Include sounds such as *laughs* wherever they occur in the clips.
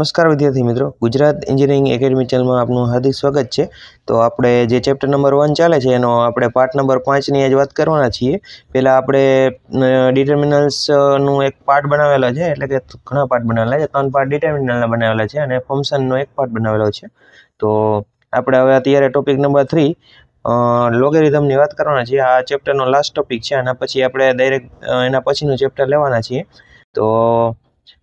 નમસ્કાર વિદ્યાર્થી મિત્રો ગુજરાત એન્જિનિયરિંગ એકેડમી ચેનલમાં આપનું હાર્દિક સ્વાગત છે તો આપણે જે ચેપ્ટર નંબર વન ચાલે છે એનો આપણે પાર્ટ નંબર પાંચની આજ વાત કરવાના છીએ પહેલાં આપણે ડિટર્મિનલ્સનું એક પાર્ટ બનાવેલો છે એટલે કે ઘણા પાર્ટ બનાવેલા છે ત્રણ પાર્ટ ડિટર્મિનલના બનાવેલા છે અને ફંક્શનનો એક પાર્ટ બનાવેલો છે તો આપણે હવે અત્યારે ટોપિક નંબર થ્રી લોગેરિધમની વાત કરવાના છીએ આ ચેપ્ટરનો લાસ્ટ ટોપિક છે આના પછી આપણે ડાયરેક્ટ એના પછીનું ચેપ્ટર લેવાના છીએ તો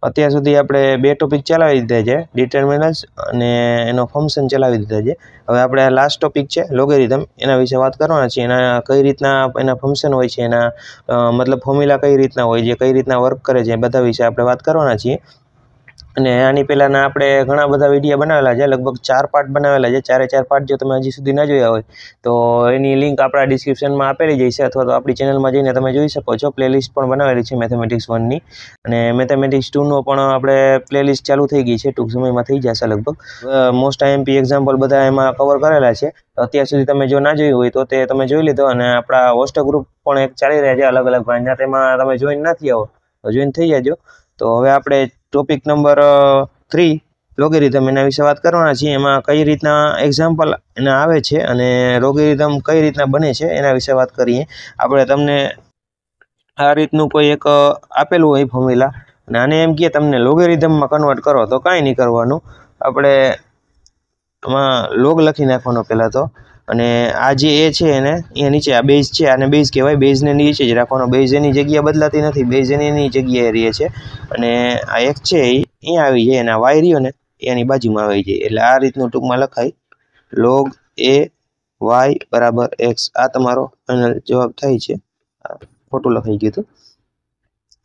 અત્યાર સુધી આપણે બે ટોપિક ચલાવી દીધા છે ડિટર્મિનન્સ અને એનો ફંક્શન ચલાવી દીધા છે હવે આપણે લાસ્ટ ટોપિક છે લોગેરિધમ એના વિશે વાત કરવાના છીએ એના કઈ રીતના એના ફંક્શન હોય છે એના મતલબ ફોર્મ્યુલા કઈ રીતના હોય છે કઈ રીતના વર્ક કરે છે બધા વિશે આપણે વાત કરવાના છીએ અને આની પહેલાંના આપણે ઘણા બધા વિડીયા બનાવેલા છે લગભગ ચાર પાર્ટ બનાવેલા છે ચારે ચાર પાર્ટ જો તમે હજી સુધી ના જોયા હોય તો એની લિંક આપણા ડિસ્ક્રિપ્શનમાં આપેલી જશે અથવા તો આપણી ચેનલમાં જઈને તમે જોઈ શકો છો પ્લેલિસ્ટ પણ બનાવેલી છે મેથેમેટિક્સ વનની અને મેથેમેટિક્સ ટુનો પણ આપણે પ્લેલિસ્ટ ચાલુ થઈ ગઈ છે ટૂંક સમયમાં થઈ જશે લગભગ મોસ્ટ આઈએમપી એક્ઝામ્પલ બધા એમાં કવર કરેલા છે અત્યાર સુધી તમે જો ના જોયું હોય તો તે તમે જોઈ લીધો અને આપણા હોસ્ટ ગ્રુપ પણ એક ચાલી રહ્યા છે અલગ અલગ બ્રાન્ચના તેમાં તમે જોઈન નથી આવો તો જોઈન થઈ જાજો તો હવે આપણે ટોપિક નંબર થ્રી લોગેરિધમ એના વિશે વાત કરવાના છીએ એમાં કઈ રીતના એક્ઝામ્પલ એના આવે છે અને લોગેરિધમ કઈ રીતના બને છે એના વિશે વાત કરીએ આપણે તમને આ રીતનું કોઈ એક આપેલું હોય ફોર્મ્યુલા અને આને એમ કહે તમને લોગેરિધમમાં કન્વર્ટ કરો તો કાંઈ નહીં કરવાનું આપણે આમાં લોગ લખી નાખવાનો પહેલાં તો અને આ જે એ છે એને અહીંયા નીચે આ બેઝ છે આને બેઝ કહેવાય બેઝને નીચે જ રાખવાનો બેઝ એની જગ્યા બદલાતી નથી બેઝ એની જગ્યાએ રહે છે અને આ એક છે એ અહીંયા આવી જાય અને આ વાયરીઓને એની બાજુમાં આવી જાય એટલે આ રીતનું ટૂંકમાં લખાય લોગ એ વાય બરાબર એક્સ આ તમારો ફાઇનલ જવાબ થાય છે ખોટું લખાઈ ગયું હતું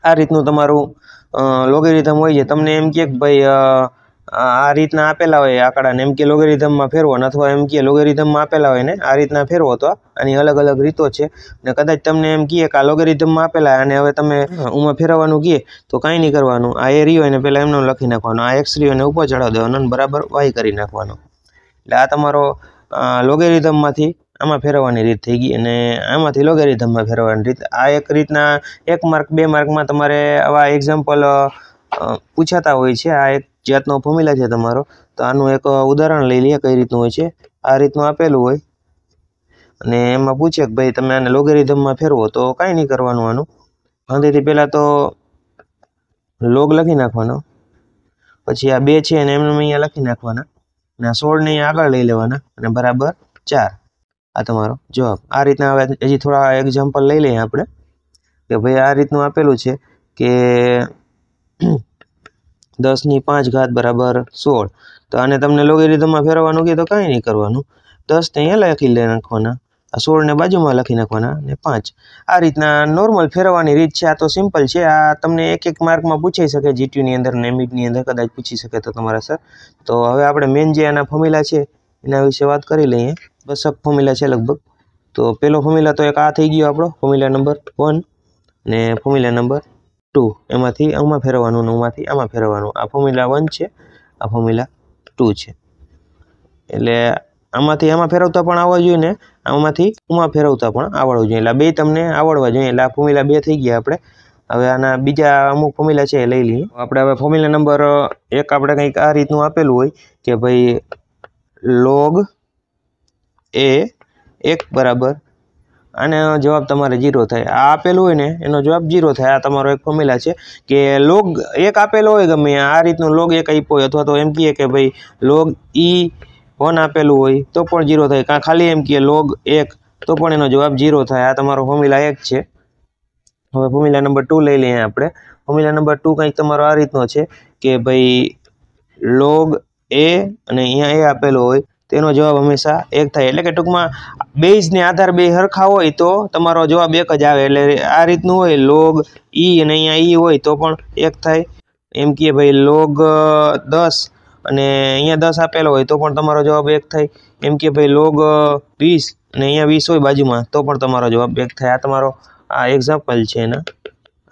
આ રીતનું તમારું લોગેરિધમ હોય છે તમને એમ કે ભાઈ આ રીતના આપેલા હોય આંકડાને એમ કે લોગેરિધમમાં ફેરવો અથવા એમ કે લોગેરિધમમાં આપેલા હોય ને આ રીતના ફેરવો તો આની અલગ અલગ રીતો છે ને કદાચ તમને એમ કહીએ કે આ લોગેરિધમમાં આપેલા અને હવે તમે ઉમાં ફેરવવાનું કહીએ તો કાંઈ નહીં કરવાનું આ એ રહ્યો એને પહેલાં એમનો લખી નાખવાનું આ એક્સ રહ્યો એને ઉપર ચડાવી દેવાનો અને બરાબર વાય કરી નાખવાનો એટલે આ તમારો લોગેરિધમમાંથી આમાં ફેરવવાની રીત થઈ ગઈ અને આમાંથી લોગેરિધમમાં ફેરવવાની રીત આ એક રીતના એક માર્ક બે માર્કમાં તમારે આવા એક્ઝામ્પલ પૂછાતા હોય છે આ એક જાતનો ફોર્મ્યુલા છે તમારો તો આનું એક ઉદાહરણ લઈ લઈએ કઈ રીતનું હોય છે આ રીતનું આપેલું હોય અને એમાં પૂછે કે ભાઈ તમે આને લોગેરિધમમાં ફેરવો તો કાંઈ નહીં કરવાનું આનું ફાંદીથી પહેલાં તો લોગ લખી નાખવાનો પછી આ બે છે અને એમને અહીંયા લખી નાખવાના અને આ સોળને અહીંયા આગળ લઈ લેવાના અને બરાબર ચાર આ તમારો જવાબ આ રીતના હવે હજી થોડા એક્ઝામ્પલ લઈ લઈએ આપણે કે ભાઈ આ રીતનું આપેલું છે કે દસની પાંચ ઘાત બરાબર સોળ તો આને તમને લોગેરિધમમાં ફેરવવાનું કે તો કાંઈ નહીં કરવાનું દસ અહીંયા લખી લે નાખવાના આ સોળને બાજુમાં લખી નાખવાના ને પાંચ આ રીતના નોર્મલ ફેરવવાની રીત છે આ તો સિમ્પલ છે આ તમને એક એક માર્કમાં પૂછાઈ શકે જીટીયુની અંદર નેમિટની અંદર કદાચ પૂછી શકે તો તમારા સર તો હવે આપણે મેન જે આના ફોર્મ્યુલા છે એના વિશે વાત કરી લઈએ બસ સબ ફોર્મ્યુલા છે લગભગ તો પહેલો ફોર્મ્યુલા તો એક આ થઈ ગયો આપણો ફોર્મ્યુલા નંબર વન ને ફોર્મ્યુલા નંબર ટુ એમાંથી આમાં ફેરવવાનું અને આમાંથી આમાં ફેરવવાનું આ ફોર્મ્યુલા વન છે આ ફોર્મ્યુલા ટુ છે એટલે આમાંથી આમાં ફેરવતા પણ આવવા જોઈએ ને આમાંથી આમાં ફેરવતા પણ આવડવું જોઈએ એટલે બે તમને આવડવા જોઈએ એટલે આ ફોર્મ્યુલા બે થઈ ગયા આપણે હવે આના બીજા અમુક ફોર્મ્યુલા છે એ લઈ લઈએ આપણે હવે ફોર્મ્યુલા નંબર એક આપણે કંઈક આ રીતનું આપેલું હોય કે ભાઈ લોગ એ એક બરાબર અને જવાબ તમારે જીરો થાય આ આપેલું હોય ને એનો જવાબ જીરો થાય આ તમારો એક ફોર્મ્યુલા છે કે લોગ એક આપેલો હોય ગમે આ રીતનો લોગ એક આપ્યો હોય અથવા તો એમ કહીએ કે ભાઈ લોગ ઈ વન આપેલું હોય તો પણ જીરો થાય કાં ખાલી એમ કહીએ લોગ એક તો પણ એનો જવાબ જીરો થાય આ તમારો ફોર્મ્યુલા એક છે હવે ફોર્મ્યુલા નંબર ટુ લઈ લઈએ આપણે ફોર્મ્યુલા નંબર ટુ કંઈક તમારો આ રીતનો છે કે ભાઈ લોગ એ અને અહીંયા એ આપેલો હોય તેનો જવાબ હંમેશા એક થાય એટલે કે ટૂંકમાં બેઝને આધાર બે સરખા હોય તો તમારો જવાબ એક જ આવે એટલે આ રીતનું હોય લોગ ઈ અને અહીંયા ઈ હોય તો પણ એક થાય એમ કહીએ ભાઈ લોગ દસ અને અહીંયા દસ આપેલો હોય તો પણ તમારો જવાબ એક થાય એમ કે ભાઈ લોગ વીસ અને અહીંયા વીસ હોય બાજુમાં તો પણ તમારો જવાબ એક થાય આ તમારો આ એક્ઝામ્પલ છે એના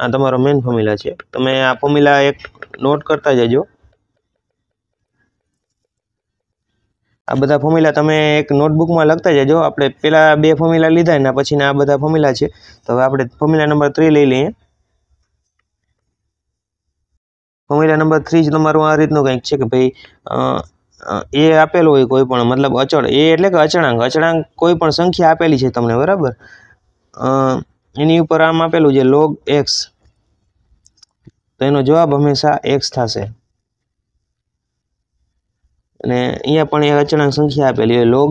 આ તમારો મેન ફોર્મ્યુલા છે તમે આ ફોર્મ્યુલા એક નોટ કરતા જજો આ બધા ફોર્મ્યુલા તમે એક નોટબુકમાં લખતા જજો આપણે પહેલાં બે ફોર્મ્યુલા લીધા એના પછીના આ બધા ફોર્મ્યુલા છે તો હવે આપણે ફોર્મ્યુલા નંબર થ્રી લઈ લઈએ ફોર્મ્યુલા નંબર થ્રી જ તમારું આ રીતનું કંઈક છે કે ભાઈ એ આપેલું હોય કોઈ પણ મતલબ અચળ એ એટલે કે અચળાંક અચળાંક કોઈ પણ સંખ્યા આપેલી છે તમને બરાબર એની ઉપર આમ આપેલું છે લોગ એક્સ તો એનો જવાબ હંમેશા એક્સ થશે અને અહીંયા પણ એ અચળાંક સંખ્યા આપેલી હોય લોગ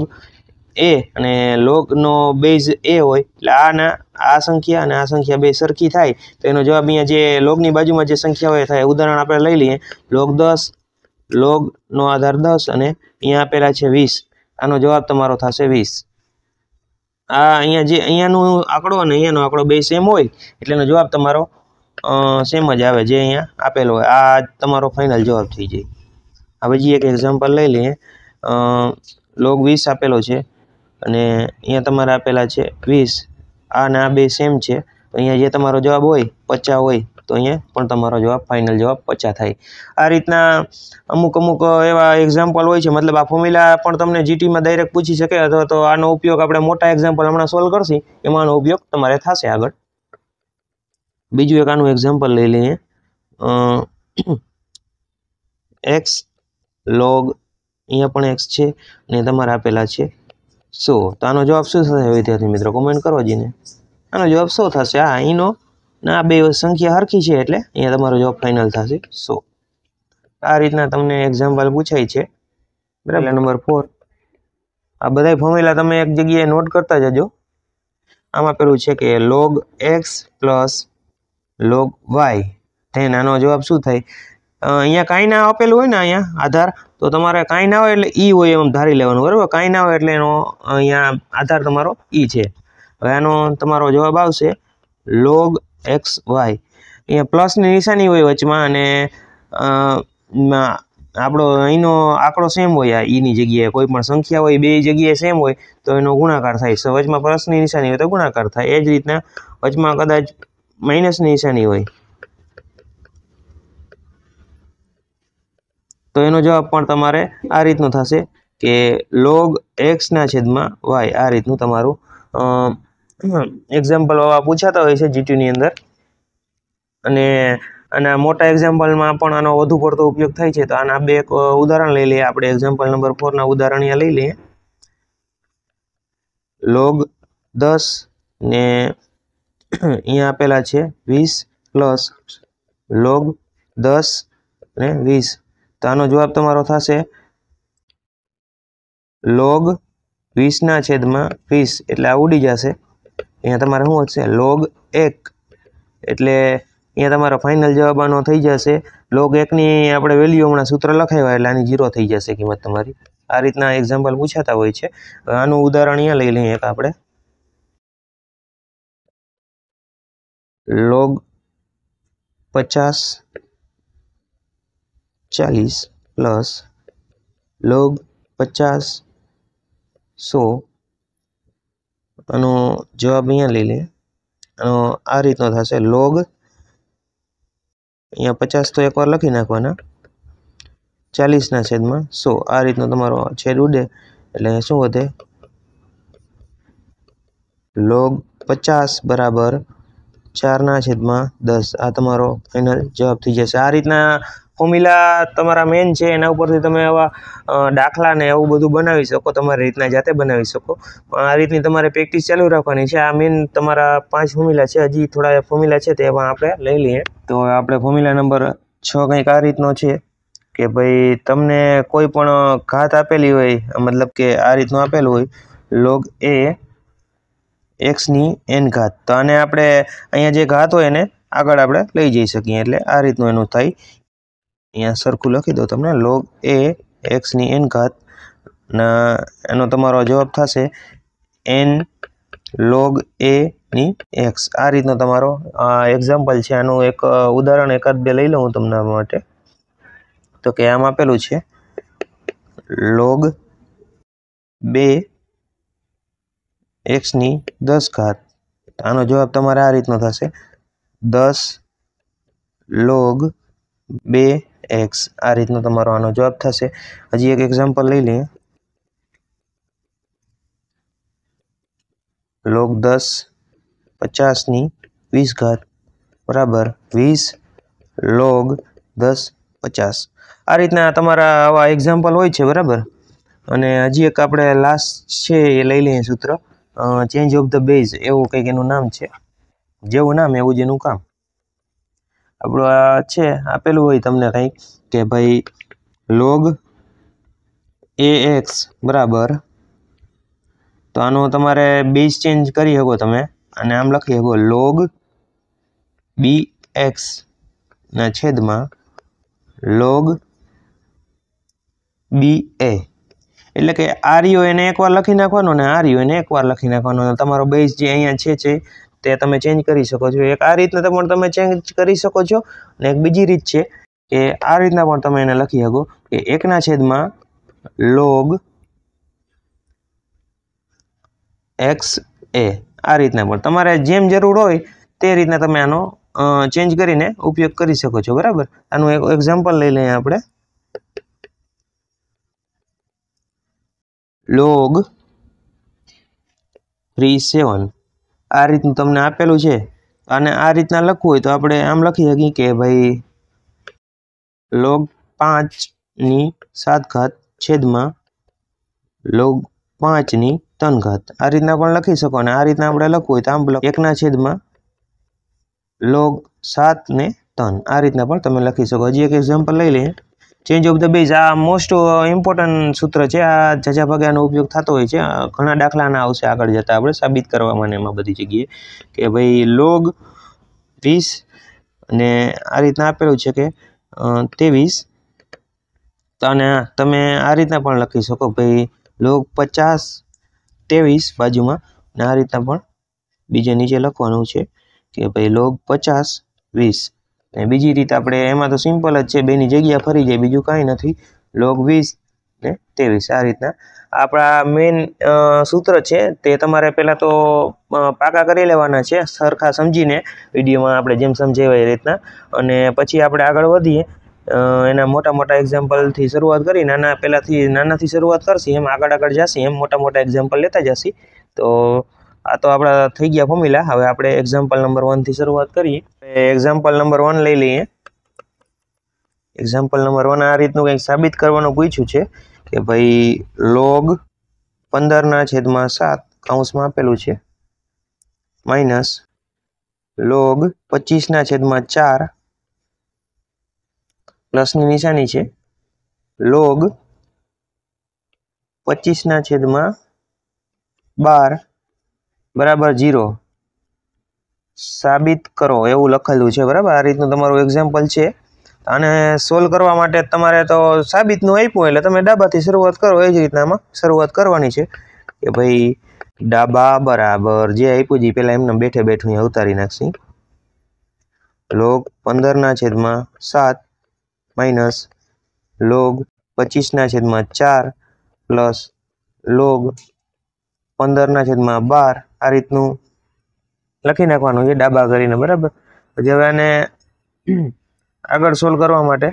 એ અને લોગનો બેઝ એ હોય એટલે આના આ સંખ્યા અને આ સંખ્યા બે સરખી થાય તો એનો જવાબ અહીંયા જે લોગની બાજુમાં જે સંખ્યા હોય થાય ઉદાહરણ આપણે લઈ લઈએ લોગ દસ લોગનો આધાર દસ અને અહીંયા આપેલા છે વીસ આનો જવાબ તમારો થશે વીસ આ અહીંયા જે અહીંયાનું આંકડો અને અહીંયાનો આંકડો બે સેમ હોય એટલે જવાબ તમારો સેમ જ આવે જે અહીંયા આપેલો હોય આ તમારો ફાઇનલ જવાબ થઈ જાય હવે જે એક એક્ઝામ્પલ લઈ લઈએ લોગ વીસ આપેલો છે અને અહીંયા તમારે આપેલા છે વીસ આ અને આ બે સેમ છે તો અહીંયા જે તમારો જવાબ હોય પચા હોય તો અહીંયા પણ તમારો જવાબ ફાઇનલ જવાબ પચા થાય આ રીતના અમુક અમુક એવા એક્ઝામ્પલ હોય છે મતલબ આ ફોર્મ્યુલા પણ તમને જીટીમાં ડાયરેક્ટ પૂછી શકે અથવા તો આનો ઉપયોગ આપણે મોટા એક્ઝામ્પલ હમણાં સોલ્વ કરશી એમાં આનો ઉપયોગ તમારે થશે આગળ બીજું એક આનું એક્ઝામ્પલ લઈ લઈએ એક્સ લોગ અહીંયા પણ એક્સ છે અને તમારા આપેલા છે સો તો આનો જવાબ શું થશે વિદ્યાર્થી મિત્રો કોમેન્ટ કરો જીને આનો જવાબ શું થશે આ અહીંનો ને આ બે સંખ્યા હરખી છે એટલે અહીંયા તમારો જવાબ ફાઇનલ થશે સો આ રીતના તમને એક્ઝામ્પલ પૂછાય છે બરાબર નંબર ફોર આ બધા ફોર્મ્યુલા તમે એક જગ્યાએ નોટ કરતા જજો આમાં પેલું છે કે log X plus log Y then આનો જવાબ શું થાય અહીંયા કાંઈ ના આપેલું હોય ને અહીંયા આધાર તો તમારે કાંઈ ના હોય એટલે ઈ હોય એમ ધારી લેવાનું બરાબર કાંઈ ના હોય એટલે એનો અહીંયા આધાર તમારો ઈ છે હવે આનો તમારો જવાબ આવશે લોગ એક્સ વાય અહીંયા પ્લસની નિશાની હોય વચમાં અને આપણો અહીંનો આંકડો સેમ હોય આ ઈની જગ્યાએ કોઈ પણ સંખ્યા હોય બે જગ્યાએ સેમ હોય તો એનો ગુણાકાર થાય વચમાં પ્લસની નિશાની હોય તો ગુણાકાર થાય એ જ રીતના વચમાં કદાચ માઇનસની નિશાની હોય તો એનો જવાબ પણ તમારે આ રીતનો થશે કે લોગ એક્સના છેદમાં વાય આ રીતનું તમારું એક્ઝામ્પલ પૂછાતા હોય છે જીટીયુની અંદર અને અને મોટા એક્ઝામ્પલમાં પણ આનો વધુ પડતો ઉપયોગ થાય છે તો આના બે ઉદાહરણ લઈ લઈએ આપણે એક્ઝામ્પલ નંબર ફોરના ઉદાહરણ અહીંયા લઈ લઈએ લોગ દસ ને અહીંયા આપેલા છે વીસ પ્લસ લોગ દસ ને વીસ તો આનો જવાબ તમારો થશે લોગ વીસના છેદમાં વીસ એટલે આ ઉડી જશે અહીંયા તમારે શું હશે લોગ એક એટલે અહીંયા તમારો ફાઇનલ જવાબ આનો થઈ જશે લોગ એકની આપણે વેલ્યુ હમણાં સૂત્ર લખાવ્યા એટલે આની જીરો થઈ જશે કિંમત તમારી આ રીતના એક્ઝામ્પલ પૂછાતા હોય છે આનું ઉદાહરણ અહીંયા લઈ લઈએ એક આપણે લોગ પચાસ ચાલીસ પ્લસ લોગ પચાસ સો આનો જવાબ અહીંયા લઈ લે આનો આ રીતનો થશે લોગ અહીંયા પચાસ તો એકવાર લખી નાખવાના ચાલીસના છેદમાં સો આ રીતનો તમારો છેદ ઉડે એટલે અહીંયા શું વધે લોગ પચાસ બરાબર ચારના છેદમાં દસ આ તમારો ફાઇનલ જવાબ થઈ જશે આ રીતના ફોર્મ્યુલા તમારા મેન છે એના ઉપરથી તમે આવા દાખલા ને એવું બધું બનાવી શકો તમારી રીતના જાતે બનાવી શકો પણ આ રીતની તમારે પ્રેક્ટિસ ચાલુ રાખવાની છે આ મેન તમારા પાંચ ફોર્મ્યુલા છે હજી થોડા ફોર્મ્યુલા છે તેમાં આપણે લઈ લઈએ તો આપણે ફોર્મ્યુલા નંબર છ કંઈક આ રીતનો છે કે ભાઈ તમને કોઈ પણ ઘાત આપેલી હોય મતલબ કે આ રીતનું આપેલું હોય લોગ એ એક્સની એન ઘાત તો આને આપણે અહીંયા જે ઘાત હોય એને આગળ આપણે લઈ જઈ શકીએ એટલે આ રીતનું એનું થાય અહીંયા સરખું લખી દો તમને લોગ એ એક્સની એન ઘાત એનો તમારો જવાબ થશે એન લોગ એની એક્સ આ રીતનો તમારો એક્ઝામ્પલ છે આનું એક ઉદાહરણ એકાદ બે લઈ લઉં હું તમને માટે તો કે આમ આપેલું છે લોગ બે એક્સની દસ ઘાત આનો જવાબ તમારે આ રીતનો થશે દસ લોગ બે એક્સ આ રીતનો તમારો આનો જવાબ થશે હજી એક એક્ઝામ્પલ લઈ લઈએ લોગ દસ પચાસની વીસ ઘાત બરાબર વીસ લોગ દસ પચાસ આ રીતના તમારા આવા એક્ઝામ્પલ હોય છે બરાબર અને હજી એક આપણે લાસ્ટ છે એ લઈ લઈએ સૂત્ર ચેન્જ ઓફ ધ બેઝ એવું કંઈક એનું નામ છે જેવું નામ એવું જ એનું કામ આપણું આ છે આપેલું હોય તમને કંઈક કે ભાઈ લોગ એ એક્સ બરાબર તો આનું તમારે બેઝ ચેન્જ કરી શકો તમે અને આમ લખી શકો લોગ બી એક્સના છેદમાં લોગ બી એ એટલે કે આર્યો એને એકવાર લખી નાખવાનો અને આર્યો એને એકવાર લખી નાખવાનો તમારો બેઝ જે અહીંયા છે તે તમે ચેન્જ કરી શકો છો એક આ રીતના પણ તમે ચેન્જ કરી શકો છો અને એક બીજી રીત છે કે આ રીતના પણ તમે એને લખી શકો કે એકના છેદમાં લોગ એક્સ એ આ રીતના પણ તમારે જેમ જરૂર હોય તે રીતના તમે આનો ચેન્જ કરીને ઉપયોગ કરી શકો છો બરાબર આનું એક એક્ઝામ્પલ લઈ લઈએ આપણે લોગ થ્રી સેવન આ રીતનું તમને આપેલું છે અને આ રીતના લખવું હોય તો આપણે આમ લખી શકીએ કે ભાઈ લોગ પાંચની સાત ઘાત છેદમાં લોગ પાંચની ત્રણ ઘાત આ રીતના પણ લખી શકો અને આ રીતના આપણે લખવું હોય તો આમ એકના છેદમાં લોગ સાત ને ત્રણ આ રીતના પણ તમે લખી શકો હજી એક એક્ઝામ્પલ લઈ લઈએ ચેન્જ ઓફ ધ બેઝ આ મોસ્ટ ઇમ્પોર્ટન્ટ સૂત્ર છે આ જજા ભાગાનો ઉપયોગ થતો હોય છે ઘણા દાખલાના આવશે આગળ જતાં આપણે સાબિત કરવા માટે એમાં બધી જગ્યાએ કે ભાઈ લોગ વીસ અને આ રીતના આપેલું છે કે ત્રેવીસ અને તમે આ રીતના પણ લખી શકો ભાઈ લોગ પચાસ ત્રેવીસ બાજુમાં અને આ રીતના પણ બીજે નીચે લખવાનું છે કે ભાઈ લોગ પચાસ વીસ ને બીજી રીત આપણે એમાં તો સિમ્પલ જ છે બેની જગ્યા ફરી જાય બીજું કાંઈ નથી લોગ વીસ ને ત્રેવીસ આ રીતના આપણા મેઇન સૂત્ર છે તે તમારે પહેલાં તો પાકા કરી લેવાના છે સરખા સમજીને વિડીયોમાં આપણે જેમ સમજાવાય એ રીતના અને પછી આપણે આગળ વધીએ એના મોટા મોટા એક્ઝામ્પલથી શરૂઆત કરી નાના પહેલાંથી નાનાથી શરૂઆત કરશી એમ આગળ આગળ જશે એમ મોટા મોટા એક્ઝામ્પલ લેતા જશી તો આ તો આપણા થઈ ગયા ફોર્મ્યુલા હવે આપણે એક્ઝામ્પલ નંબર થી શરૂઆત કરીએ એક્ઝામ્પલ નંબર વન લઈ લઈએ એક્ઝામ્પલ નંબર વન આ રીતનું કંઈક સાબિત કરવાનું પૂછ્યું છે કે ભાઈ લોગ પંદરના છેદમાં સાત કૌંસમાં આપેલું છે માઇનસ લોગ પચીસના છેદમાં ચાર પ્લસની નિશાની છે લોગ પચીસના છેદમાં બાર બરાબર જીરો સાબિત કરો એવું લખેલું છે બરાબર આ રીતનું તમારું એક્ઝામ્પલ છે અને સોલ્વ કરવા માટે તમારે તો સાબિતનું આપ્યું એટલે તમે ડાબાથી શરૂઆત કરો એ જ રીતનામાં શરૂઆત કરવાની છે કે ભાઈ ડાબા બરાબર જે આપ્યું છે પહેલાં એમને બેઠે બેઠું અવતારી નાખશી લોગ પંદરના છેદમાં સાત માઇનસ લોગ પચીસના છેદમાં ચાર પ્લસ લોગ પંદરના છેદમાં બાર આ રીતનું લખી નાખવાનું છે ડાબા કરીને બરાબર પછી હવે આને આગળ સોલ્વ કરવા માટે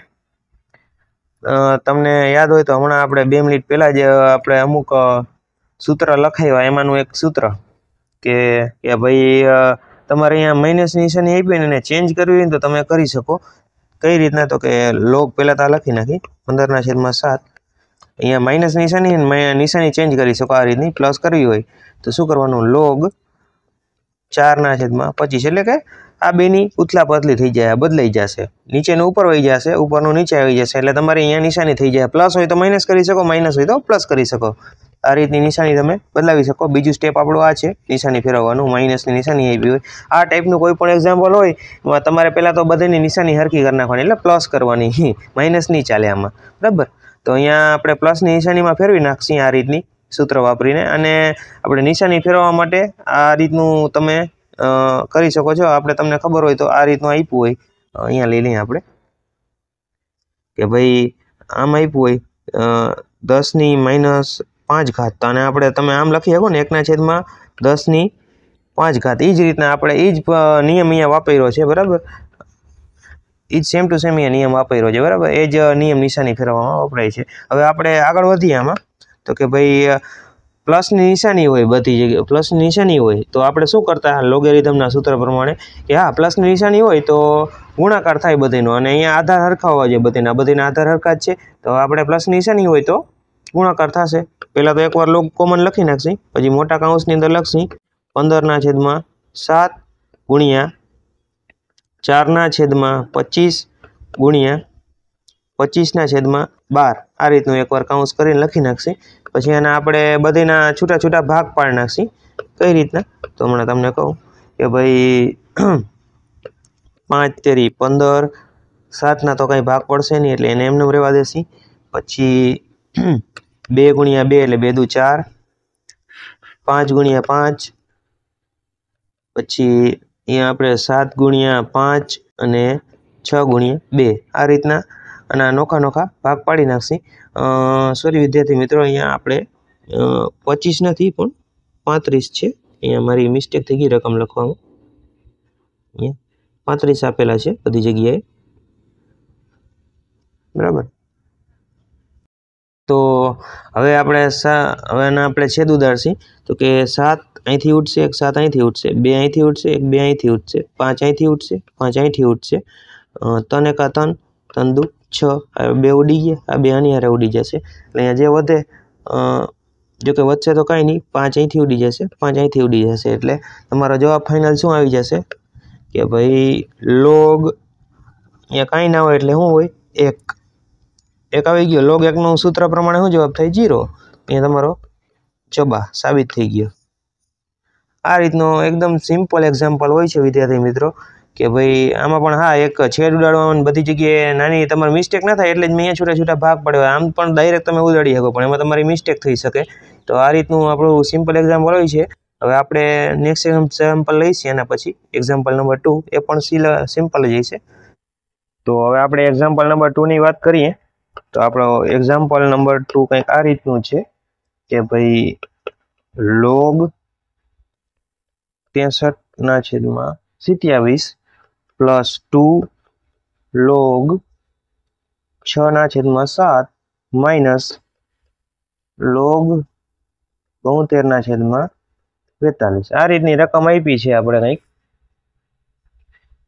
તમને યાદ હોય તો હમણાં આપણે બે મિનિટ પહેલાં જે આપણે અમુક સૂત્ર લખાવ્યા એમાંનું એક સૂત્ર કે કે ભાઈ તમારે અહીંયા માઇનસ નિશાની આપી ને એને ચેન્જ કરવી હોય તો તમે કરી શકો કઈ રીતના તો કે લોગ પહેલાં તો લખી નાખી પંદરના છેદમાં સાત અહીંયા માઇનસ નિશાની નિશાની ચેન્જ કરી શકો આ રીતની પ્લસ કરવી હોય તો શું કરવાનું લોગ ચારના છેદમાં પચીસ એટલે કે આ બેની ઉથલા પતલી થઈ જાય બદલાઈ જશે નીચેનું ઉપર વહી જશે ઉપરનું નીચે આવી જશે એટલે તમારે અહીંયા નિશાની થઈ જાય પ્લસ હોય તો માઇનસ કરી શકો માઇનસ હોય તો પ્લસ કરી શકો આ રીતની નિશાની તમે બદલાવી શકો બીજું સ્ટેપ આપણું આ છે નિશાની ફેરવવાનું માઇનસની નિશાની આવી હોય આ ટાઈપનું કોઈ પણ એક્ઝામ્પલ હોય તમારે પહેલાં તો બધાની નિશાની હરકી કરી નાખવાની એટલે પ્લસ કરવાની માઇનસ *laughs* નહીં ચાલે આમાં બરાબર તો અહીંયા આપણે પ્લસની નિશાનીમાં ફેરવી નાખશું આ રીતની સૂત્ર વાપરીને અને આપણે નિશાની ફેરવવા માટે આ રીતનું તમે કરી શકો છો આપણે તમને ખબર હોય તો આ રીતનું આપ્યું હોય અહીંયા લઈ લઈએ આપણે કે ભાઈ આમ આપ્યું હોય દસની માઇનસ પાંચ ઘાત તો અને આપણે તમે આમ લખી શકો ને એકના છેદમાં દસની પાંચ ઘાત એ જ રીતના આપણે એ જ નિયમ અહીંયા વાપર્યો છે બરાબર એ જ સેમ ટુ સેમ એ નિયમ વાપર્યો છે બરાબર એ જ નિયમ નિશાની ફેરવવામાં વપરાય છે હવે આપણે આગળ વધીએ આમાં તો કે ભાઈ પ્લસની નિશાની હોય બધી જગ્યાએ પ્લસની નિશાની હોય તો આપણે શું કરતા લોગેરિધમના સૂત્ર પ્રમાણે કે હા પ્લસની નિશાની હોય તો ગુણાકાર થાય બધીનો અને અહીંયા આધાર હરખા હોવા જોઈએ બધીના બધીના આધાર હરખા જ છે તો આપણે પ્લસની નિશાની હોય તો ગુણાકાર થશે પહેલાં તો એકવાર લોગ કોમન લખી નાખશે પછી મોટા કાઉન્સની અંદર લખશી પંદરના છેદમાં સાત ગુણ્યા ચારના છેદમાં પચીસ ગુણ્યા પચીસના છેદમાં બાર આ રીતનું એકવાર કાઉન્સ કરીને લખી નાખશી પછી એના આપણે બધીના છૂટા છૂટા ભાગ પાડી નાખશી કઈ રીતના તો હમણાં તમને કહું કે ભાઈ *clears throat* પાંચ તેરી પંદર સાતના તો કાંઈ ભાગ પડશે નહીં એટલે એને એમને રહેવા દેશી પછી *clears throat* બે ગુણ્યા બે એટલે બે દુ ચાર પાંચ ગુણ્યા પાંચ પછી અહીંયા આપણે સાત ગુણ્યા પાંચ અને છ ગુણ્યા બે આ રીતના અને નોખા નોખા ભાગ પાડી નાખશી સોરી વિદ્યાર્થી મિત્રો અહીંયા આપણે પચીસ નથી પણ પાંત્રીસ છે અહીંયા મારી મિસ્ટેક થઈ ગઈ રકમ લખવાનું અહીંયા પાંત્રીસ આપેલા છે બધી જગ્યાએ બરાબર તો હવે આપણે સા હવે આના આપણે છેદ ઉધારસી તો કે સાત અહીંથી ઉઠશે એક સાત અહીંથી ઉઠશે બે અહીંથી ઉઠશે એક બે અહીંથી ઉઠશે પાંચ અહીંથી ઉઠશે પાંચ અહીંથી ઉઠશે ત્રણ એકા તન તન દુ છ બે ઉડી ગયા આ બે આની હારે ઉડી જશે એટલે અહીંયા જે વધે જો કે વધશે તો કાંઈ નહીં પાંચ અહીંથી ઉડી જશે પાંચ અહીંથી ઉડી જશે એટલે તમારો જવાબ ફાઇનલ શું આવી જશે કે ભાઈ લોગ અહીંયા કાંઈ ના હોય એટલે શું હોય એક એક આવી ગયો લોગ એકનું સૂત્ર પ્રમાણે શું જવાબ થાય જીરો અહીંયા તમારો જબા સાબિત થઈ ગયો આ રીતનો એકદમ સિમ્પલ એક્ઝામ્પલ હોય છે વિદ્યાર્થી મિત્રો કે ભાઈ આમાં પણ હા એક છેડ ઉડાડવાની બધી જગ્યાએ નાની તમારી મિસ્ટેક ના થાય એટલે જ મેં અહીંયા છૂટા છૂટા ભાગ પડ્યો આમ પણ ડાયરેક્ટ તમે ઉડાડી શકો પણ એમાં તમારી મિસ્ટેક થઈ શકે તો આ રીતનું આપણું સિમ્પલ એક્ઝામ્પલ હોય છે હવે આપણે નેક્સ્ટ એક્ઝામ્પલ લઈશું એના પછી એક્ઝામ્પલ નંબર ટુ એ પણ સિમ્પલ જ હશે તો હવે આપણે એક્ઝામ્પલ નંબર ટુની વાત કરીએ તો આપણો એક્ઝામ્પલ નંબર ટુ કંઈક આ રીતનું છે કે ભાઈ લોગ તેસઠના છેદમાં સિત્યાવીસ પ્લસ ટુ લોગ છના છેદમાં સાત માઇનસ લોગ બોતેરના છેદમાં બેતાલીસ આ રીતની રકમ આપી છે આપણે કંઈક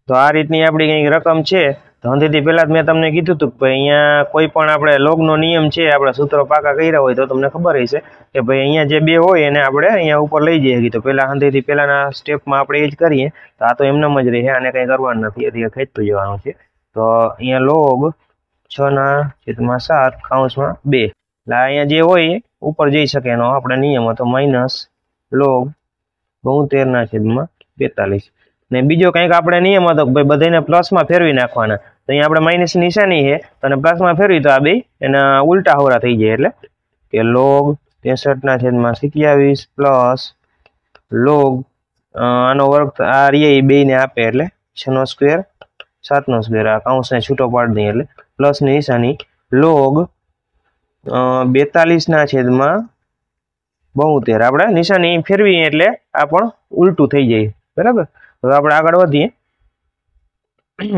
તો આ રીતની આપણી કંઈક રકમ છે તો અંધેથી પહેલાં જ મેં તમને કીધું હતું કે અહીંયા કોઈ પણ આપણે લોગનો નિયમ છે આપણે સૂત્રો પાકા કર્યા હોય તો તમને ખબર હશે કે ભાઈ અહીંયા જે બે હોય એને આપણે અહીંયા ઉપર લઈ જઈએ શકીએ તો પહેલાં અંધેથી પહેલાંના સ્ટેપમાં આપણે એ જ કરીએ તો આ તો એમનામ જ રહે આને કંઈ કરવાનું નથી એટલે ખેંચતું જવાનું છે તો અહીંયા લોગ છના છેદમાં સાત કાઉન્સમાં બે એટલે અહીંયા જે હોય ઉપર જઈ શકે એનો આપણે નિયમ હતો માઇનસ લોગ બોતેરના છેદમાં બેતાલીસ ને બીજો કંઈક આપણે નિયમ હતો કે ભાઈ બધાને પ્લસમાં ફેરવી નાખવાના તો અહીંયા આપણે માઇનસ નિશાની છે તો અને પ્લસમાં ફેરવી તો આ બે એના ઉલટા હોરા થઈ જાય એટલે કે લોગ ત્રેસઠના છેદમાં સિત્યાવીસ પ્લસ લોગ આનો વર્ગ આ રીએ એ બેને આપે એટલે છનો સ્ક્વેર સાતનો સ્ક્વેર આ કાઉન્સને છૂટો પાડી દઈએ એટલે પ્લસની નિશાની લોગ બેતાલીસના છેદમાં બોતેર આપણે નિશાની ફેરવીએ એટલે આ પણ ઉલટું થઈ જાય બરાબર હવે આપણે આગળ વધીએ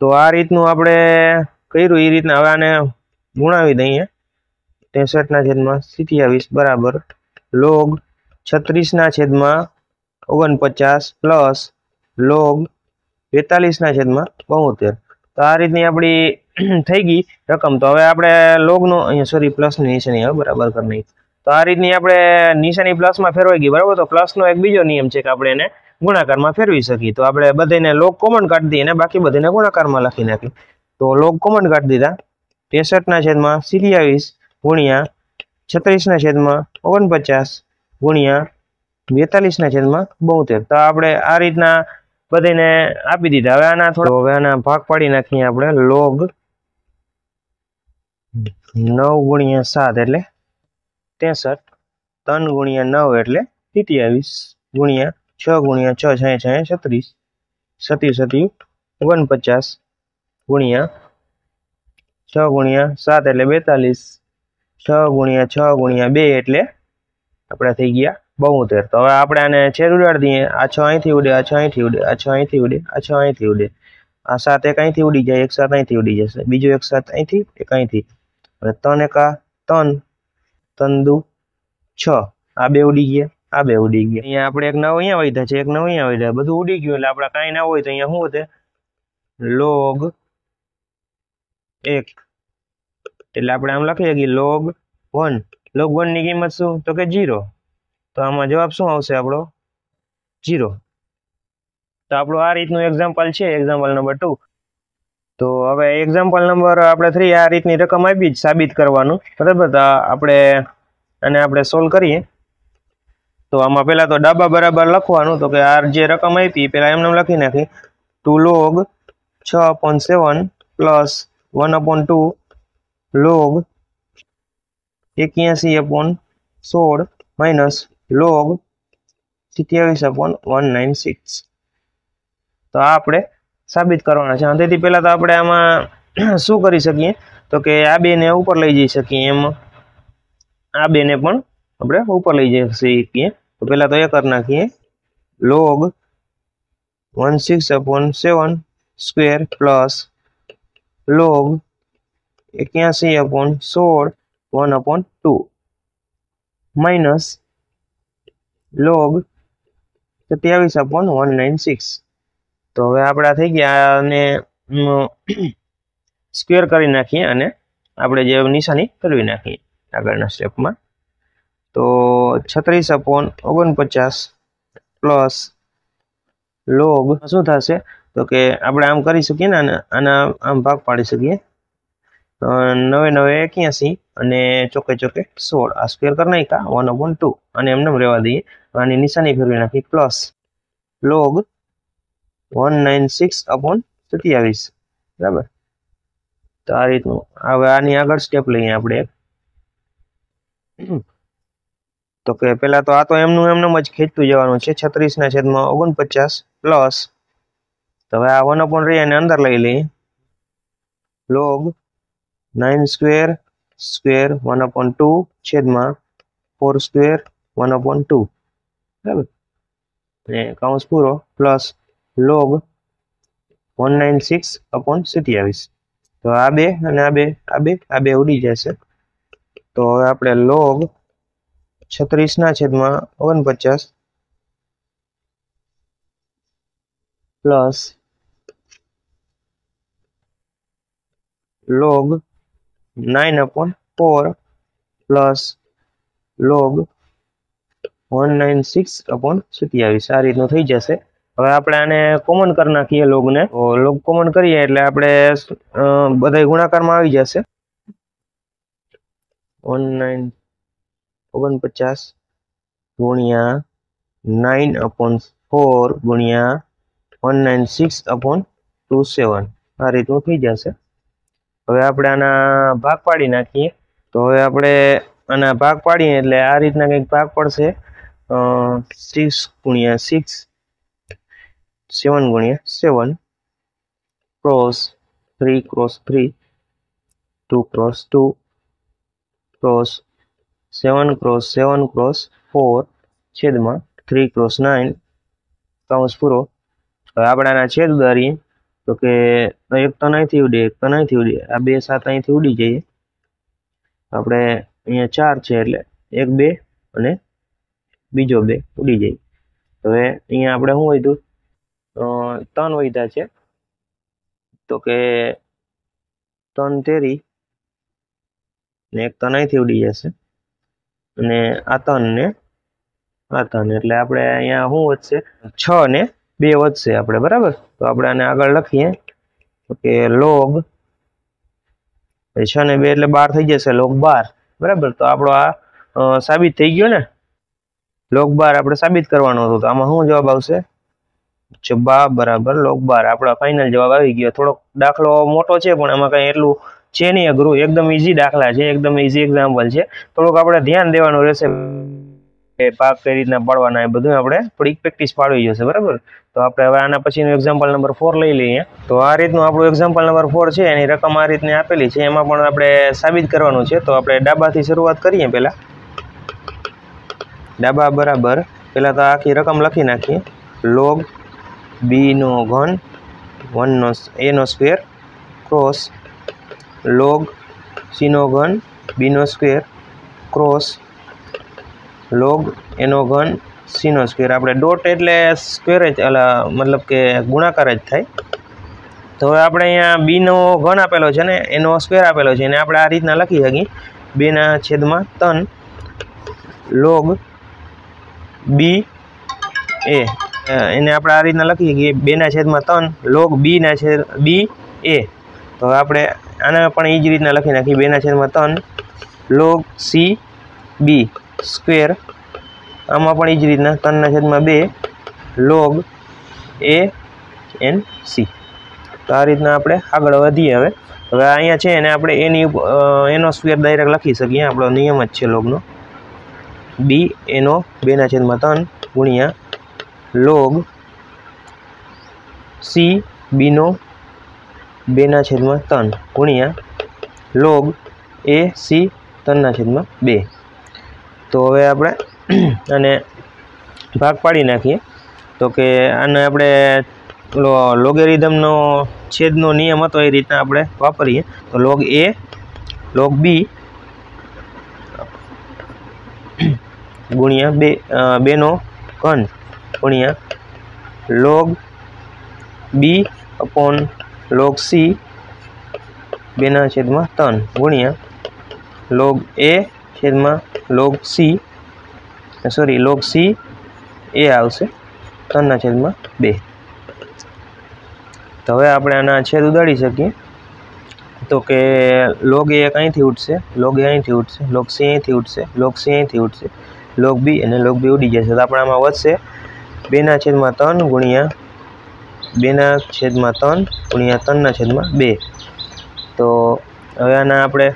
તો આ રીતનું આપણે કર્યું એ રીતના હવે આને ગુણાવી દઈએ ના છેદમાં સિત્યાવીસ બરાબર લોગ છત્રીસના છેદમાં ઓગણપચાસ પ્લસ લોગ બેતાલીસના છેદમાં બોતેર તો આ રીતની આપણી થઈ ગઈ રકમ તો હવે આપણે લોગનો અહીંયા સોરી પ્લસની નિશાની હવે બરાબર કરી નાખી તો આ રીતની આપણે નિશાની પ્લસમાં ફેરવાઈ ગઈ બરાબર તો પ્લસનો એક બીજો નિયમ છે કે આપણે એને ગુણાકારમાં ફેરવી શકીએ તો આપણે બધાને લોગ કોમન કાઢી દઈએ અને બાકી બધાને ગુણાકારમાં લખી નાખી તો લોગ કોમન કાઢી દીધા ત્રેસઠના છેદમાં સિત્યાવીસ ગુણ્યા છત્રીસના છેદમાં ઓગણપચાસ ગુણ્યા બેતાલીસના છેદમાં બોતેર તો આપણે આ રીતના બધાને આપી દીધા હવે આના થોડો હવે આના ભાગ પાડી નાખીએ આપણે લોગ નવ ગુણ્યા સાત એટલે ત્રેસઠ ત્રણ ગુણ્યા નવ એટલે સિત્યાવીસ ગુણ્યા છ ગુણ્યા છ છાંય છાંય છત્રીસ સતી સતી પચાસ ગુણ્યા છ ગુણ્યા સાત એટલે બેતાલીસ છ ગુણ્યા છ ગુણ્યા બે એટલે આપણે થઈ ગયા બોતેર તો હવે આપણે આને છેદ ઉડાડી દઈએ આ છ અહીંથી ઉડે આ છ અહીંથી ઉડે આ છ અહીંથી ઉડે આ છ અહીંથી ઉડે આ સાત એક અહીંથી ઉડી જાય એક સાત અહીંથી ઉડી જશે બીજું એક સાત અહીંથી એક અહીંથી અને ત્રણ એકા ત્રણ ત્રણ દુ છ આ બે ઉડી ગયા આ બે ઉડી ગયા અહીંયા આપણે એક નવ અહીંયા વધ્યા છે એક નવ અહીંયા વધ્યા બધું ઉડી ગયું એટલે આપણે કાંઈ ના હોય તો અહીંયા શું હશે લોગ એક એટલે આપણે આમ લખીએ કે લોગ વન લોગ વનની કિંમત શું તો કે જીરો તો આમાં જવાબ શું આવશે આપણો જીરો તો આપણું આ રીતનું એક્ઝામ્પલ છે એક્ઝામ્પલ નંબર ટુ તો હવે એક્ઝામ્પલ નંબર આપણે થ્રી આ રીતની રકમ આપી જ સાબિત કરવાનું બરાબર આપણે અને આપણે સોલ્વ કરીએ તો આમાં પહેલાં તો ડાબા બરાબર લખવાનું તો કે આ જે રકમ આપી પહેલાં એમને લખી નાખી ટુ લોગ છ upon seven plus one upon two log એક્યાસી અપોન સોળ માઇનસ લોગ સિત્યાવીસ અપોન વન નાઇન સિક્સ તો આ આપણે સાબિત કરવાના છે તેથી પહેલાં તો આપણે આમાં શું કરી શકીએ તો કે આ બેને ઉપર લઈ જઈ શકીએ એમ આ બેને પણ આપણે ઉપર લઈ જઈ શકીએ તો પહેલાં તો એ કરી નાખીએ log one six upon seven square plus log એક્યાસી અપોન સોળ one upon two minus log સત્યાવીસ અપોન વન નાઇન સિક્સ તો હવે આપણા થઈ ગયા અને સ્ક્વેર કરી નાખીએ અને આપણે જે નિશાની કરવી નાખીએ આગળના સ્ટેપમાં તો છત્રીસ અપોન ઓગણપચાસ પ્લસ લોગ શું થશે તો કે આપણે આમ કરી શકીએ ને આના આમ ભાગ પાડી શકીએ નવે નવે એક્યાસી અને ચોકે ચોકે સોળ આ સ્ક્વેર કરી નાખ્યા વન અપોન ટુ અને એમને રહેવા દઈએ આની નિશાની ફેરવી નાખી plus log one nine six upon સત્યાવીસ બરાબર તો આ રીતનું હવે આની આગળ સ્ટેપ લઈએ આપણે તો કે પહેલાં તો આ તો એમનું એમનેમ જ ખેંચતું જવાનું છે છત્રીસના છેદમાં ઓગણપચાસ પ્લસ તો હવે આ વન અપોન રહી એને અંદર લઈ લઈ log nine square square one upon two છેદમાં four square one upon two બરાબર અને કાઉન્સ પૂરો plus log one nine six upon સત્યાવીસ તો આ બે અને આ બે આ બે આ બે ઉડી જશે તો હવે આપણે લોગ છત્રીસના છેદમાં ઓગણપચાસ plus log nine upon four plus log one nine six upon સત્યાવીસ આ રીતનું થઈ જશે હવે આપણે આને કોમન કરી નાખીએ લોગને લોગ કોમન કરીએ એટલે આપણે બધા ગુણાકારમાં આવી જશે વન નાઇન ઓગણપચાસ ગુણ્યા નાઇન અપોન ફોર ગુણ્યા one nine six upon two seven આ રીતનું થઈ જશે હવે આપણે આના ભાગ પાડી નાખીએ તો હવે આપણે આના ભાગ પાડીએ એટલે આ રીતના કંઈક ભાગ પડશે સિક્સ ગુણ્યા સિક્સ સેવન ગુણ્યા seven cross three cross three two cross two cross seven cross seven cross four છેદમાં થ્રી ક્રોસ નાઇન કાઉન્સ પૂરો હવે આપણે આના છેદ ઉતારીએ તો કે એક તો અહીંથી ઉડે એક તો અહીંથી ઉડે આ બે સાત અહીંથી ઉડી જઈએ આપણે અહીંયા ચાર છે એટલે એક બે અને બીજો બે ઉડી જાય હવે અહીંયા આપણે શું વધ્યું ત્રણ વધ્યા છે તો કે ત્રણ તેરી ને એક તો અહીંથી ઉડી જશે અને આ ત્રણ ને આ ત્રણ એટલે આપણે અહીંયા શું વધશે છ ને બે વધશે આપણે બરાબર તો આપણે આને આગળ લખીએ કે લોગ છ ને બે એટલે બાર થઈ જશે લોગ બાર બરાબર તો આપણો આ સાબિત થઈ ગયો ને લોગ બાર આપણે સાબિત કરવાનો હતો તો આમાં શું જવાબ આવશે જવાબ બરાબર લોગ બાર આપણો ફાઇનલ જવાબ આવી ગયો થોડોક દાખલો મોટો છે પણ આમાં કંઈ એટલું છે નહીં અઘરું એકદમ ઇઝી દાખલા છે એકદમ ઇઝી એક્ઝામ્પલ છે થોડુંક આપણે ધ્યાન દેવાનું રહેશે એ પાક કઈ રીતના પાડવાના એ બધું આપણે થોડીક પ્રેક્ટિસ પાડવી જશે બરાબર તો આપણે હવે આના પછીનું એક્ઝામ્પલ નંબર ફોર લઈ લઈએ તો આ રીતનું આપણું એક્ઝામ્પલ નંબર ફોર છે એની રકમ આ રીતની આપેલી છે એમાં પણ આપણે સાબિત કરવાનું છે તો આપણે ડાબાથી શરૂઆત કરીએ પહેલાં ડાબા બરાબર પહેલાં તો આખી રકમ લખી નાખીએ લોગ બીનો ઘન વનનો એનો સ્ક્વેર ક્રોસ લોગ સીનો ઘન બીનો સ્ક્વેર ક્રોસ લોગ એનો ઘન સીનો સ્ક્વેર આપણે ડોટ એટલે સ્ક્વેર જ મતલબ કે ગુણાકાર જ થાય તો હવે આપણે અહીંયા બીનો ઘન આપેલો છે ને એનો સ્ક્વેર આપેલો છે અને આપણે આ રીતના લખી શકીએ બેના છેદમાં તન લોગ બી એ એને આપણે આ રીતના લખી શકીએ બેના છેદમાં તન લોગ બીના છેદ બી એ તો આપણે આને પણ એ જ રીતના લખી નાખી બેના છેદમાં ત્રણ લોગ સી બી સ્ક્વેર આમાં પણ એ જ રીતના ત્રણના છેદમાં બે લોગ એ એન સી તો આ રીતના આપણે આગળ વધીએ હવે હવે અહીંયા છે એને આપણે એની એનો સ્ક્વેર ડાયરેક્ટ લખી શકીએ આપણો નિયમ જ છે લોગનો બી એનો બેના છેદમાં ત્રણ ગુણ્યા લોગ સી બીનો બેના છેદમાં ત્રણ ગુણ્યા લોગ એ સી ત્રણના છેદમાં બે તો હવે આપણે અને *clears throat* ભાગ પાડી નાખીએ તો કે આને આપણે લોગેરિધમનો છેદનો નિયમ હતો એ રીતના આપણે વાપરીએ તો લોગ એ લોગ બી *clears throat* ગુણ્યા બે બેનો ઘન ગુણ્યા log B upon log C બેના છેદમાં ત્રણ ગુણ્યા લોગ એ છેદમાં log C sorry log C એ આવશે ત્રણના છેદમાં બે તો હવે આપણે આના છેદ ઉદાડી શકીએ તો કે લોગ એ અહીંથી ઉઠશે લોગ એ અહીંથી ઉઠશે લોગ સી અહીંથી ઉઠશે લોગ સી અહીંથી ઉઠશે લોગ બી અને લોગ બી ઉડી જશે તો આપણે આમાં વધશે બેના છેદમાં ત્રણ ગુણ્યા બેના છેદમાં ત્રણ ગુણ્યા ત્રણના છેદમાં બે તો હવે આના આપણે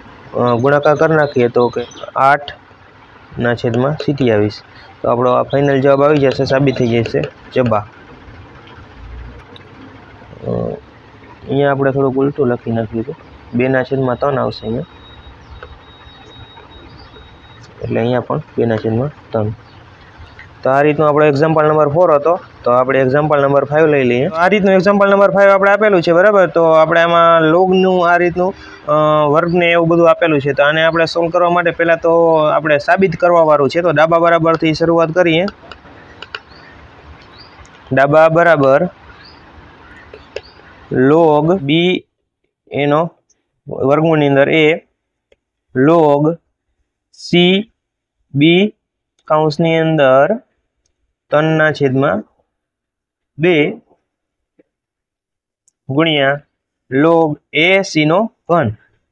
ગુણાકાર કરી નાખીએ તો કે આઠના છેદમાં સિત્યાવીસ તો આપણો આ ફાઇનલ જવાબ આવી જશે સાબિત થઈ જશે જબા અહીંયા આપણે થોડુંક ઉલટું લખી નાખ્યું હતું બેના છેદમાં ત્રણ આવશે અહીંયા એટલે અહીંયા પણ બેના છેદમાં ત્રણ તો આ રીતનો આપણો એક્ઝામ્પલ નંબર ફોર હતો તો આપણે એક્ઝામ્પલ નંબર ફાઇવ લઈ લઈએ આ રીતનું એક્ઝામ્પલ નંબર ફાઇવ આપણે આપેલું છે બરાબર તો આપણે આમાં લોગનું આ રીતનું વર્ગને એવું બધું આપેલું છે તો આને આપણે સોલ્વ કરવા માટે પહેલાં તો આપણે સાબિત કરવાવાળું છે તો ડાબા બરાબરથી શરૂઆત કરીએ ડાબા બરાબર લોગ બી એનો વર્ગમૂળની અંદર એ લોગ સી બી કાઉન્સની અંદર ત્રણના છેદમાં બે ગુણ્યા લોગ એ સી નો ઘન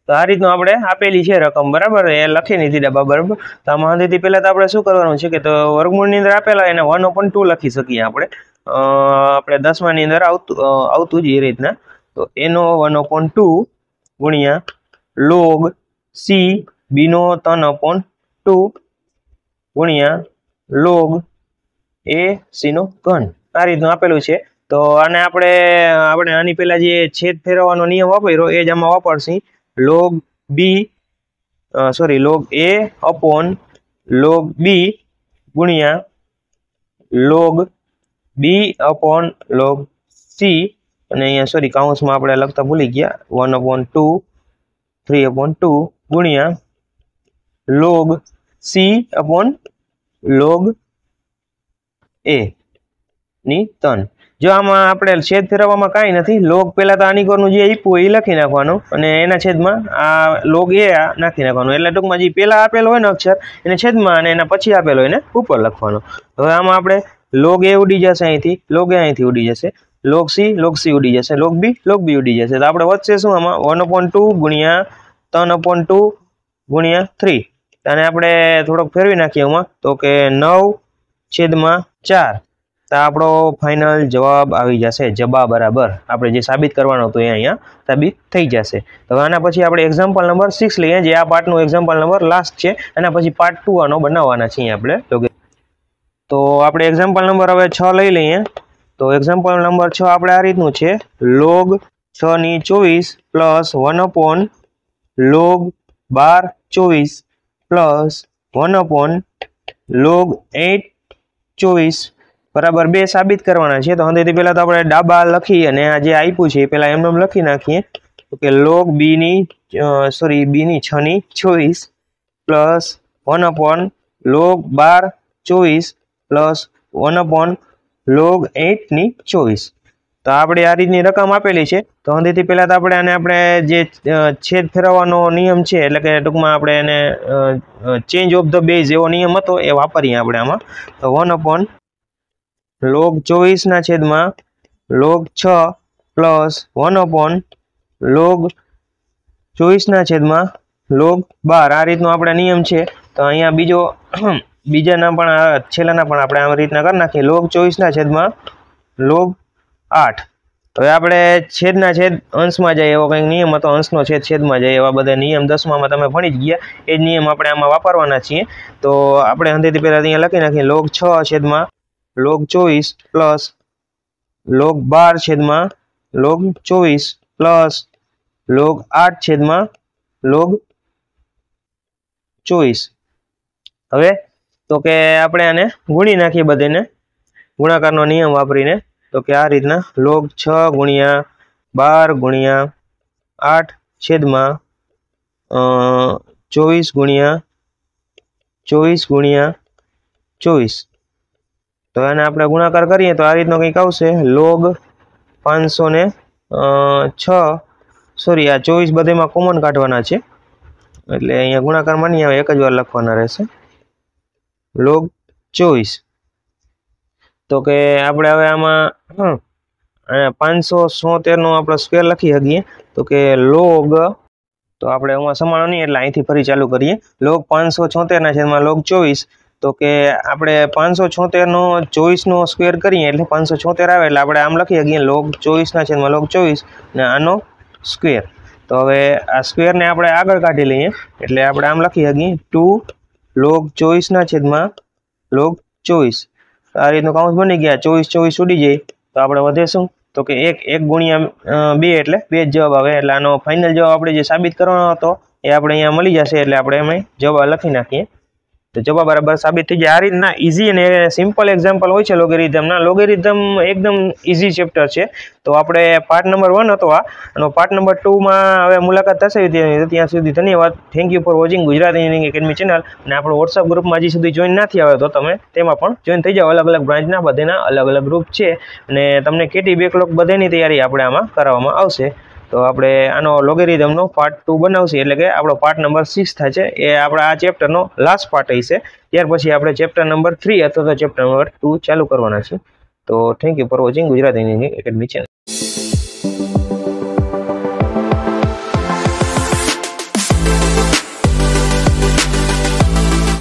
તો આ રીતનું આપણે આપેલી છે રકમ બરાબર એ લખી નથી ડબ્બા બરાબર તો આમાં અંધેથી પહેલાં તો આપણે શું કરવાનું છે કે તો વર્ગમૂળની અંદર આપેલા એને વન ઓપન ટુ લખી શકીએ આપણે આપણે દસમાની અંદર આવતું આવતું જ એ રીતના તો એનો વન ઓપન ટુ ગુણ્યા લોગ સી બીનો તન ઓપન ટુ ગુણ્યા લોગ એ સી સીનો ઘન આ રીતનું આપેલું છે તો આને આપણે આપણે આની પહેલાં જે છેદ ફેરવવાનો નિયમ વાપર્યો એ જ આમાં વાપરશી log B sorry log A upon log B ગુણ્યા log B upon log C અને અહીંયા સોરી કાઉન્સમાં આપણે લખતા ભૂલી ગયા one upon two three upon two ગુણ્યા log C upon log A ની તન જો આમાં આપણે છેદ ફેરવવામાં કાંઈ નથી લોગ પહેલાં તો આની કોરનું જે ઈપું હોય એ લખી નાખવાનું અને એના છેદમાં આ લોગ એ આ નાખી નાખવાનું એટલે ટૂંકમાં જે પહેલાં આપેલો હોય ને અક્ષર એને છેદમાં અને એના પછી આપેલો હોય એને ઉપર લખવાનો હવે આમાં આપણે લોગ એ ઉડી જશે અહીંથી લોગ એ અહીંથી ઉડી જશે લોગ સી લોગ સી ઉડી જશે લોગ બી લોગ બી ઉડી જશે તો આપણે વધશે શું આમાં વન અપોન ટુ ગુણ્યા તન અપોન ટુ ગુણ્યા થ્રી અને આપણે થોડોક ફેરવી નાખીએ એમાં તો કે નવ છેદમાં ચાર તો આપણો ફાઇનલ જવાબ આવી જશે જબા બરાબર આપણે જે સાબિત કરવાનો હતો એ અહીંયા સાબિત થઈ જશે તો આના પછી આપણે એક્ઝામ્પલ નંબર સિક્સ લઈએ જે આ પાર્ટનું એક્ઝામ્પલ નંબર લાસ્ટ છે એના પછી પાર્ટ ટુ આનો બનાવવાના છીએ આપણે તો આપણે એક્ઝામ્પલ નંબર હવે છ લઈ લઈએ તો એક્ઝામ્પલ નંબર છ આપણે આ રીતનું છે લોગ છની ચોવીસ પ્લસ વન અપોન લોગ બાર ચોવીસ plus one upon log eight ચોવીસ બરાબર બે સાબિત કરવાના છે તો હંતેથી પહેલાં તો આપણે ડાબા લખી અને આ જે આપ્યું છે એ પહેલાં એમને લખી નાખીએ તો કે લોગ બીની સોરી બીની છની ચોવીસ પ્લસ વન અપોન લોગ બાર ચોવીસ પ્લસ વન અપોન લોગ એટની ચોવીસ તો આપણે આ રીતની રકમ આપેલી છે તો અંધેથી પહેલાં તો આપણે આને આપણે જે છેદ ફેરવવાનો નિયમ છે એટલે કે ટૂંકમાં આપણે એને ચેન્જ ઓફ ધ બેઝ એવો નિયમ હતો એ વાપરીએ આપણે આમાં તો વન અપોન લોગ ચોવીસના છેદમાં લોગ છ પ્લસ વન અપોન લોગ ચોવીસના છેદમાં લોગ બાર આ રીતનો આપણે નિયમ છે તો અહીંયા બીજો બીજાના પણ છેલ્લાના પણ આપણે આ રીતના કરી નાખીએ લોગ ચોવીસના છેદમાં લોગ આઠ હવે આપણે છેદના છેદ અંશમાં જાય એવો કંઈક નિયમ હતો અંશનો છેદ છેદમાં જાય એવા બધા નિયમ દસમામાં તમે ભણી જ ગયા એ જ નિયમ આપણે આમાં વાપરવાના છીએ તો આપણે અંધેથી પહેલાં અહીંયા લખી નાખીએ લોગ છ છેદમાં લોગ ચોવીસ પ્લસ લોગ બાર છેદમાં લોગ ચોવીસ પ્લસ લોગ આઠ છેદમાં લોગ ચોવીસ હવે તો કે આપણે આને ગુણી નાખીએ બધીને ગુણાકારનો નિયમ વાપરીને તો કે આ રીતના લોગ છ ગુણ્યા બાર ગુણ્યા આઠ છેદમાં ચોવીસ ગુણ્યા ચોવીસ ગુણ્યા ચોવીસ તો એને આપણે ગુણાકાર કરીએ તો આ રીતનો કંઈક આવશે લોગ પાંચસો ને છ સોરી આ ચોવીસ બધેમાં કોમન કાઢવાના છે એટલે અહીંયા ગુણાકાર માની આવે એક જ વાર લખવાના રહેશે લોગ ચોવીસ તો કે આપણે હવે આમાં પાંચસો સોતેરનો આપણે સ્ક્વેર લખી શકીએ તો કે લોગ તો આપણે એમાં સમાનો નહીં એટલે અહીંથી ફરી ચાલુ કરીએ લોગ પાંચસો છોતેરના છેદમાં લોગ ચોવીસ તો કે આપણે પાંચસો છોતેરનો ચોવીસનો સ્કવેર કરીએ એટલે પાંચસો છોતેર આવે એટલે આપણે આમ લખી શકીએ લોગ ચોવીસના છેદમાં લોગ ચોવીસ ને આનો સ્ક્વેર તો હવે આ સ્ક્વેરને આપણે આગળ કાઢી લઈએ એટલે આપણે આમ લખી શકીએ ટુ લોગ ચોવીસના છેદમાં લોગ ચોવીસ આ રીતનું કાઉન્સ બની ગયા ચોવીસ ચોવીસ ઉડી જાય તો આપણે વધે તો કે એક એક ગુણ્યા બે એટલે બે જ જવાબ આવે એટલે આનો ફાઇનલ જવાબ આપણે જે સાબિત કરવાનો હતો એ આપણે અહીંયા મળી જશે એટલે આપણે એમાં જવાબ લખી નાખીએ તો જવાબ બરાબર સાબિત થઈ જાય આ રીતના ઇઝી અને સિમ્પલ એક્ઝામ્પલ હોય છે લોગેરિધમના લોગેરિધમ એકદમ ઇઝી ચેપ્ટર છે તો આપણે પાર્ટ નંબર વન હતો આ અને પાર્ટ નંબર ટુમાં હવે મુલાકાત થશે ત્યાં સુધી ધન્યવાદ thank you for watching Gujarat engineering academy channel અને આપણે વોટ્સઅપ ગ્રુપમાં હજી સુધી જોઈન નથી આવ્યો તો તમે તેમાં પણ જોઈન થઈ જાઓ અલગ અલગ બ્રાન્ચના બધાના અલગ અલગ ગ્રુપ છે અને તમને કેટી બેકલોક બધેની તૈયારી આપણે આમાં કરવામાં આવશે તો આપણે આનો લોગેરિધમનો પાર્ટ ટુ બનાવશે એટલે કે આપણો પાર્ટ નંબર સિક્સ થાય છે એ આપણા આ ચેપ્ટરનો લાસ્ટ પાર્ટ હશે ત્યાર પછી આપણે ચેપ્ટર નંબર થ્રી અથવા તો ચેપ્ટર નંબર ટુ ચાલુ કરવાના છે તો thank you for watching Gujarat academy channel